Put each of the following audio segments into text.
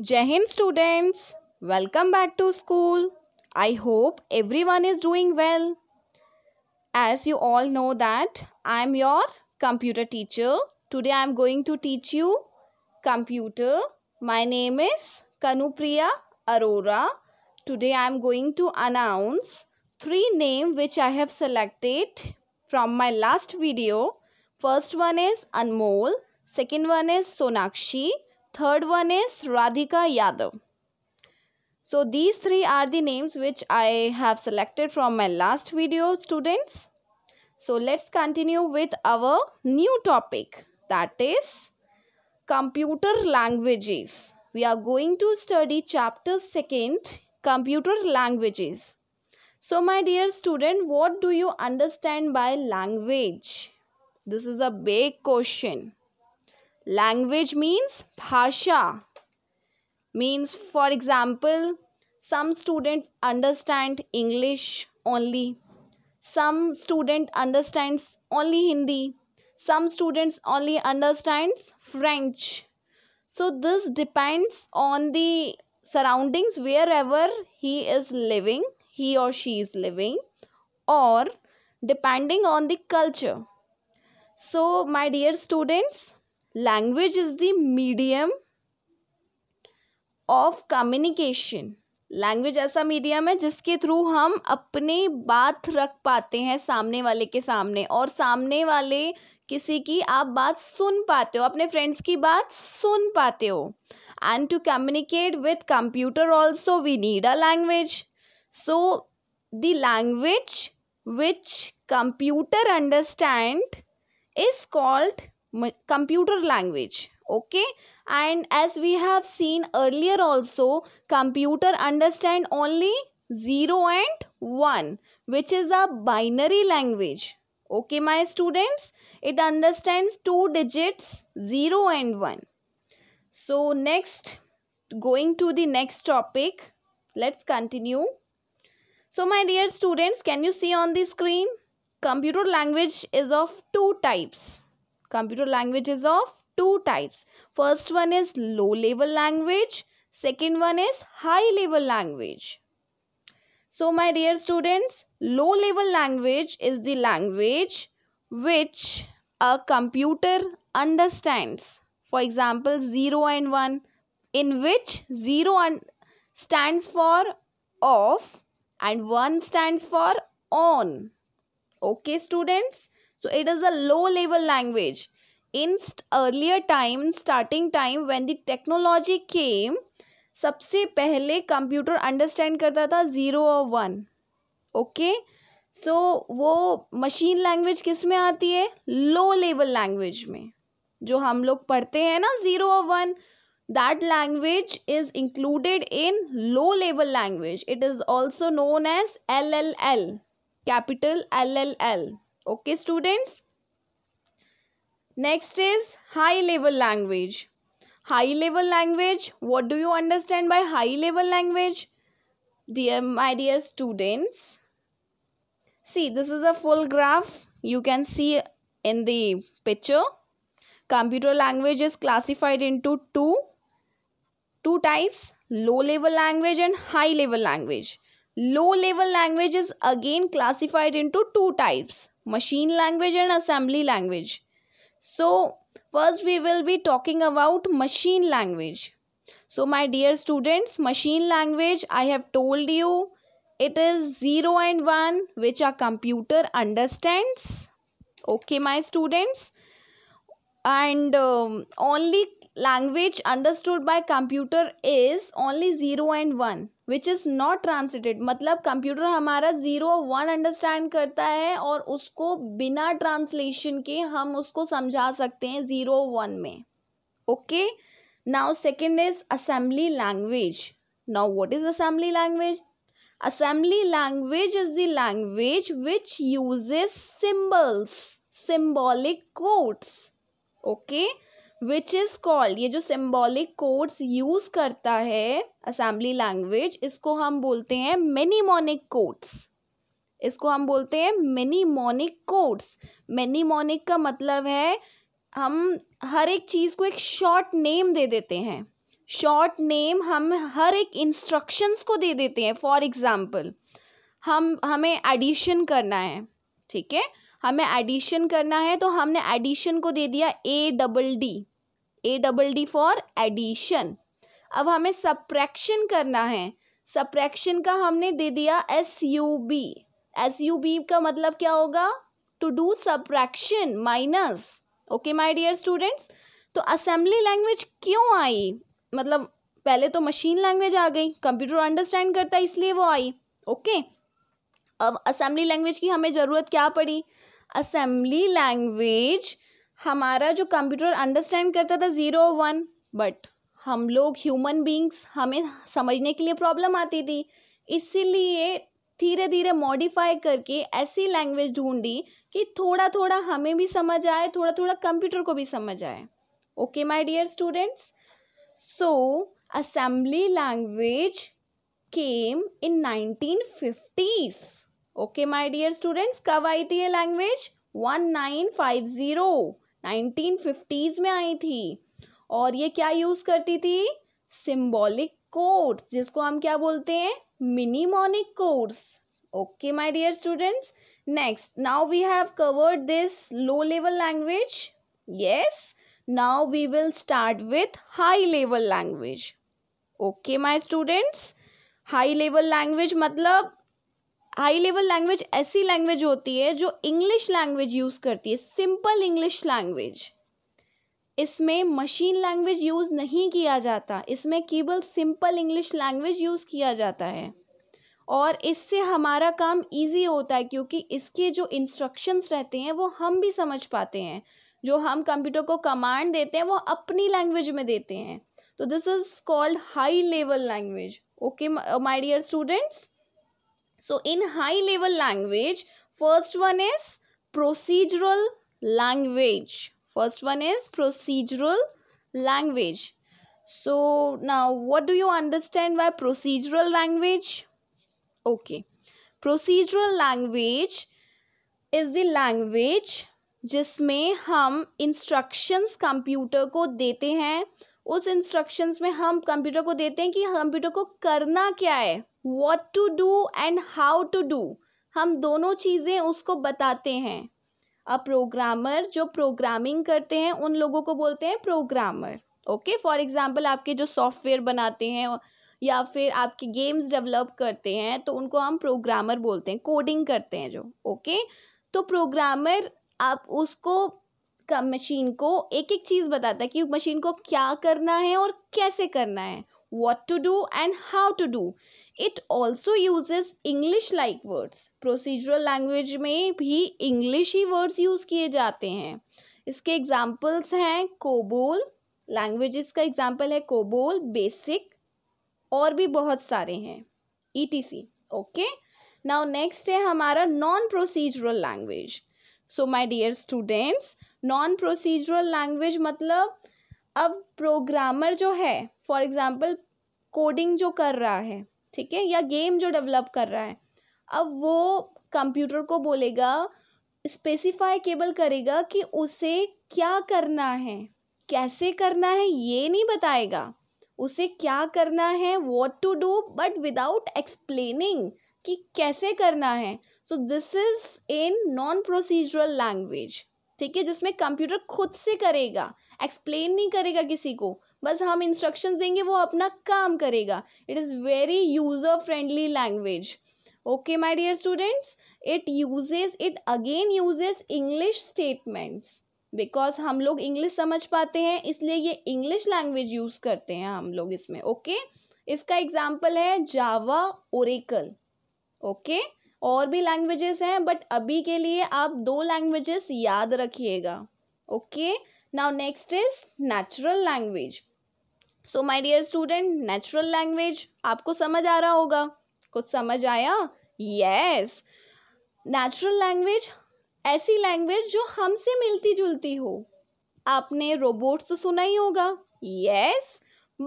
Jain students, welcome back to school. I hope everyone is doing well. As you all know that I am your computer teacher. Today I am going to teach you computer. My name is Kanupriya Arora. Today I am going to announce three name which I have selected from my last video. First one is Anmol, second one is Sonakshi Third one is Radhika Yadav. So these three are the names which I have selected from my last video students. So let's continue with our new topic that is computer languages. We are going to study chapter 2nd computer languages. So my dear student what do you understand by language? This is a big question. Language means bhasha. Means for example, some students understand English only. Some student understands only Hindi. Some students only understands French. So this depends on the surroundings wherever he is living, he or she is living or depending on the culture. So my dear students, language is the medium of communication language ऐसा medium है जिसके through हम अपनी बात रख पाते हैं सामने वाले के सामने और सामने वाले किसी की आप बात सुन पाते हो अपने फ्रेंड्स की बात सुन पाते हो and to communicate with computer also we need a language so the language which computer understand is called computer language okay and as we have seen earlier also computer understand only 0 and 1 which is a binary language okay my students it understands two digits 0 and 1 so next going to the next topic let's continue so my dear students can you see on the screen computer language is of two types Computer languages of two types. First one is low level language. Second one is high level language. So my dear students, low level language is the language which a computer understands. For example, 0 and 1 in which 0 stands for off and 1 stands for on. Okay students. so it is a low level language in earlier time starting time time the technology came सबसे पहले computer understand करता था zero और one okay so वो machine language किस में आती है लो लेवल लैंग्वेज में जो हम लोग पढ़ते हैं ना ज़ीरो और one that language is included in low level language it is also known as L L L capital L L L okay students next is high level language high level language what do you understand by high level language dear my dear students see this is a full graph you can see in the picture computer language is classified into two two types low level language and high level language low level language is again classified into two types machine language and assembly language so first we will be talking about machine language so my dear students machine language i have told you it is 0 and 1 which a computer understands okay my students and um, only language understood by computer is only 0 and 1 which is not translated मतलब computer हमारा zero one understand करता है और उसको बिना translation के हम उसको समझा सकते हैं ज़ीरो वन में okay now second is assembly language now what is assembly language assembly language is the language which use symbols symbolic codes okay okay? Which is called ये जो सिम्बॉलिक कोड्स यूज़ करता है assembly language इसको हम बोलते हैं मिनीमोनिक codes इसको हम बोलते हैं मिनीमोनिक कोड्स मिनीमोनिक का मतलब है हम हर एक चीज़ को एक शॉर्ट नेम दे देते हैं शॉर्ट नेम हम हर एक इंस्ट्रक्शंस को दे देते हैं फॉर एग्ज़ाम्पल हम हमें एडिशन करना है ठीक है हमें एडिशन करना है तो हमने एडिशन को दे दिया A double D A double D for addition अब हमें सप्रैक्शन करना है सप्रैक्शन का हमने दे दिया S U B S U B का मतलब क्या होगा to do subtraction minus okay my dear students तो असेंबली लैंग्वेज क्यों आई मतलब पहले तो मशीन लैंग्वेज आ गई कंप्यूटर अंडरस्टैंड करता है इसलिए वो आई ओके okay? अब असेंबली लैंग्वेज की हमें ज़रूरत क्या पड़ी असेंबली लैंग्वेज हमारा जो कंप्यूटर अंडरस्टैंड करता था ज़ीरो वन बट हम लोग ह्यूमन बींग्स हमें समझने के लिए प्रॉब्लम आती थी इसीलिए धीरे धीरे मॉडिफाई करके ऐसी लैंग्वेज ढूंढी कि थोड़ा थोड़ा हमें भी समझ आए थोड़ा थोड़ा कंप्यूटर को भी समझ आए okay my dear students so language came in nineteen fifties okay my dear students कब आई थी ये language one nine five zero nineteen fifties में आई थी और ये क्या यूज़ करती थी सिम्बॉलिक कोड्स जिसको हम क्या बोलते हैं mnemonic codes okay my dear students next now we have covered this low level language yes now we will start with high level language okay my students high level language मतलब high level language ऐसी language होती है जो English language use करती है simple English language इसमें machine language use नहीं किया जाता इसमें केवल सिंपल इंग्लिश लैंग्वेज यूज़ किया जाता है और इससे हमारा काम इजी होता है क्योंकि इसके जो इंस्ट्रक्शंस रहते हैं वो हम भी समझ पाते हैं जो हम कंप्यूटर को कमांड देते हैं वो अपनी लैंग्वेज में देते हैं तो this is called high level language okay my dear students so in high level language first one is procedural language first one is procedural language so ना what do you understand by procedural language okay procedural language is the language जिसमें हम instructions computer को देते हैं उस instructions में हम computer को देते हैं कि कंप्यूटर को करना क्या है what to do and how to do हम दोनों चीज़ें उसको बताते हैं अ प्रोग्रामर जो प्रोग्रामिंग करते हैं उन लोगों को बोलते हैं प्रोग्रामर ओके फॉर एग्ज़ाम्पल आपके जो सॉफ्टवेयर बनाते हैं या फिर आपके गेम्स डेवलप करते हैं तो उनको हम प्रोग्रामर बोलते हैं कोडिंग करते हैं जो ओके तो प्रोग्रामर आप उसको का मशीन को एक एक चीज़ बताता है कि मशीन को क्या करना है और कैसे करना है what to do and how to do it also uses English like words procedural language में भी इंग्लिश ही वर्ड्स यूज़ किए जाते हैं इसके एग्जाम्पल्स हैं कोबोल लैंग्वेजेस का एग्जाम्पल है कोबोल बेसिक और भी बहुत सारे हैं E T C okay now next है हमारा non procedural language so my dear students non procedural language मतलब अब प्रोग्रामर जो है फॉर एग्ज़ाम्पल कोडिंग जो कर रहा है ठीक है या गेम जो डेवलप कर रहा है अब वो कंप्यूटर को बोलेगा स्पेसिफाई केबल करेगा कि उसे क्या करना है कैसे करना है ये नहीं बताएगा उसे क्या करना है what to do but without explaining कि कैसे करना है so this is in non procedural language ठीक है जिसमें कंप्यूटर खुद से करेगा एक्सप्लेन नहीं करेगा किसी को बस हम इंस्ट्रक्शंस देंगे वो अपना काम करेगा it is very user friendly language okay my dear students it uses it again uses English statements because हम लोग इंग्लिश समझ पाते हैं इसलिए ये इंग्लिश लैंग्वेज यूज़ करते हैं हम लोग इसमें ओके okay? इसका एग्जाम्पल है जावा ओरेकल ओके और भी लैंग्वेजेस हैं बट अभी के लिए आप दो लैंग्वेजेस याद रखिएगा okay now next is natural language so my dear student natural language आपको समझ आ रहा होगा कुछ समझ आया यस नेचुरल लैंग्वेज ऐसी लैंग्वेज जो हमसे मिलती जुलती हो आपने रोबोट्स तो सुना ही होगा यस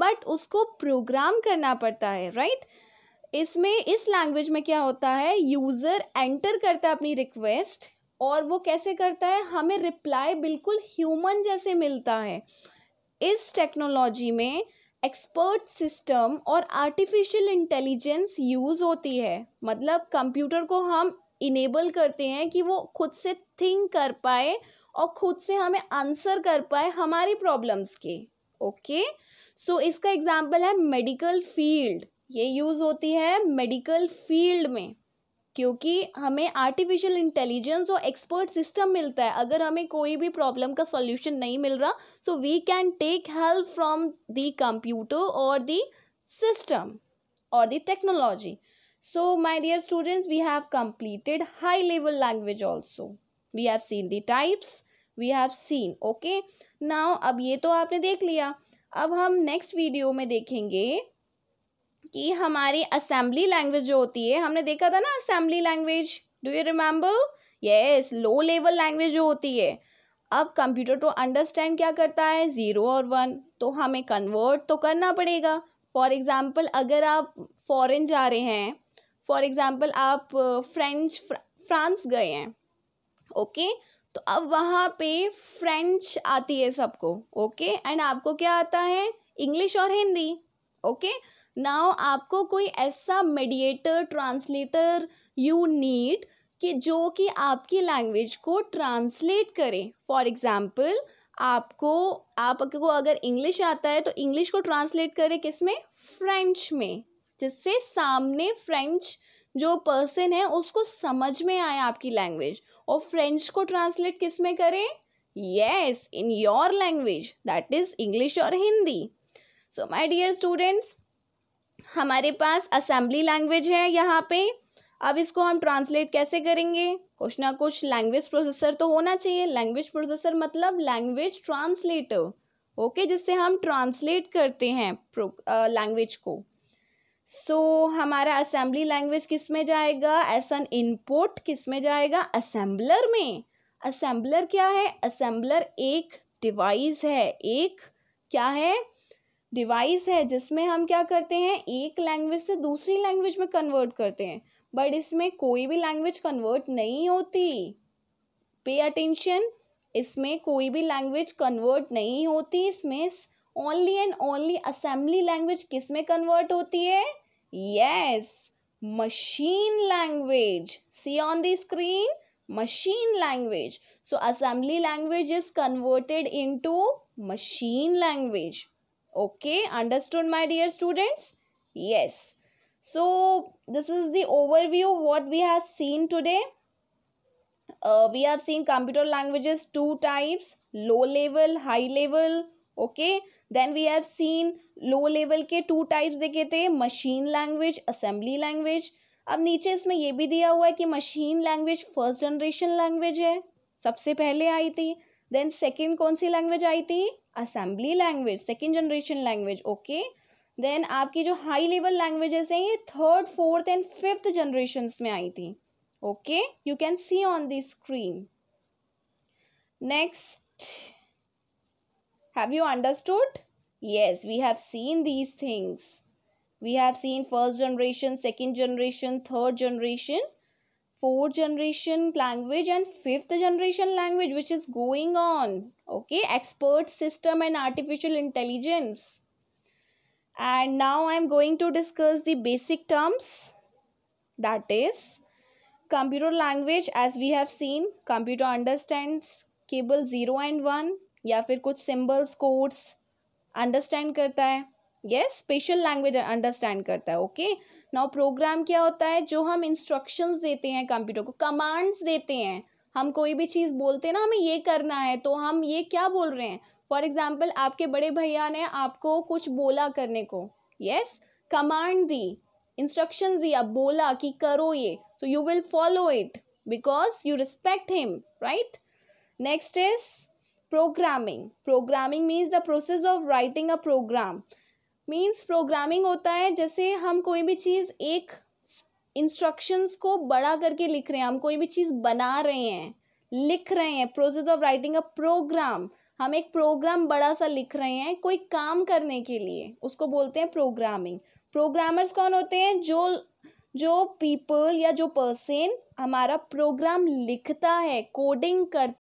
बट उसको प्रोग्राम करना पड़ता है राइट right? इसमें इस लैंग्वेज में क्या होता है यूज़र एंटर करता है अपनी रिक्वेस्ट और वो कैसे करता है हमें रिप्लाई बिल्कुल ह्यूमन जैसे मिलता है इस टेक्नोलॉजी में एक्सपर्ट सिस्टम और आर्टिफिशियल इंटेलिजेंस यूज़ होती है मतलब कंप्यूटर को हम इनेबल करते हैं कि वो खुद से थिंक कर पाए और खुद से हमें आंसर कर पाए हमारी प्रॉब्लम्स के ओके सो इसका एग्जाम्पल है मेडिकल फील्ड ये यूज़ होती है मेडिकल फील्ड में क्योंकि हमें आर्टिफिशियल इंटेलिजेंस और एक्सपर्ट सिस्टम मिलता है अगर हमें कोई भी प्रॉब्लम का सॉल्यूशन नहीं मिल रहा so we can take help from the computer और द सिस्टम और the technology so my dear students we have completed high level language also we have seen the types we have seen okay now अब ये तो आपने देख लिया अब हम नेक्स्ट वीडियो में देखेंगे कि हमारी असेंबली लैंग्वेज जो होती है हमने देखा था ना assembly language do you remember yes low level language जो होती है अब कंप्यूटर टू अंडरस्टैंड क्या करता है ज़ीरो और वन तो हमें कन्वर्ट तो करना पड़ेगा फॉर एग्ज़ाम्पल अगर आप फॉरेन जा रहे हैं फॉर एग्ज़ाम्पल आप फ्रेंच फ्रांस गए हैं ओके तो अब वहाँ पे फ्रेंच आती है सबको ओके एंड आपको क्या आता है इंग्लिश और हिंदी ओके okay? नाउ आपको कोई ऐसा मेडिएटर ट्रांसलेटर यू नीड कि जो कि आपकी लैंग्वेज को ट्रांसलेट करे फॉर एग्ज़ाम्पल आपको आपको अगर इंग्लिश आता है तो इंग्लिश को ट्रांसलेट करे किस में फ्रेंच में जिससे सामने फ्रेंच जो पर्सन है उसको समझ में आए आपकी लैंग्वेज और फ्रेंच को ट्रांसलेट किस में करें yes in your language that is English और Hindi so my dear students हमारे पास असेंबली लैंग्वेज है यहाँ पे अब इसको हम ट्रांसलेट कैसे करेंगे कुछ ना कुछ लैंग्वेज प्रोसेसर तो होना चाहिए लैंग्वेज प्रोसेसर मतलब लैंग्वेज ट्रांसलेटर ओके जिससे हम ट्रांसलेट करते हैं लैंग्वेज को सो so, हमारा असेंबली लैंग्वेज किस में जाएगा एस एन इनपुट किस में जाएगा असेंबलर में असेंबलर क्या है असेंबलर एक डिवाइस है एक क्या है डिवाइस है जिसमें हम क्या करते हैं एक लैंग्वेज से दूसरी लैंग्वेज में कन्वर्ट करते हैं बट इसमें कोई भी लैंग्वेज कन्वर्ट नहीं होती पे अटेंशन इसमें कोई भी लैंग्वेज कन्वर्ट नहीं होती इसमें only and only assembly language किस में कन्वर्ट होती है yes machine language see on the screen language so assembly language is converted into machine language okay understood my dear students yes so this is the overview what we have seen today uh, we have seen computer languages two types low level high level okay then we have seen low level के two types देखे थे machine language assembly language अब नीचे इसमें ये भी दिया हुआ है कि machine language first generation language है सबसे पहले आई थी देन सेकंड कौन सी लैंग्वेज आई थी assembly language second generation language okay then आपकी जो हाई लेवल लैंग्वेजेस हैं ये third fourth and fifth generation में आई थी okay you can see on the screen next have you understood yes we have seen these things we have seen first generation second generation third generation fourth generation language and fifth generation language which is going on okay expert system and artificial intelligence and now i am going to discuss the basic terms that is computer language as we have seen computer understands केबल zero and one या फिर कुछ symbols codes understand करता है yes special language understand करता है okay okay? Now programme क्या होता है जो हम इंस्ट्रक्शंस देते हैं कंप्यूटर को कमांड्स देते हैं हम कोई भी चीज़ बोलते हैं ना हमें ये करना है तो हम ये क्या बोल रहे हैं फॉर एग्ज़ाम्पल आपके बड़े भैया ने आपको कुछ बोला करने को यस कमांड दी इंस्ट्रक्शन दिया बोला कि करो ये so you will follow it because you respect him right next is programming programming means the process of writing a program means programming होता है जैसे हम कोई भी चीज़ एक इंस्ट्रक्शंस को बड़ा करके लिख रहे हैं हम कोई भी चीज़ बना रहे हैं लिख रहे हैं process of writing a program हम एक प्रोग्राम बड़ा सा लिख रहे हैं कोई काम करने के लिए उसको बोलते हैं प्रोग्रामिंग प्रोग्रामर्स कौन होते हैं जो जो पीपल या जो पर्सन हमारा प्रोग्राम लिखता है कोडिंग कर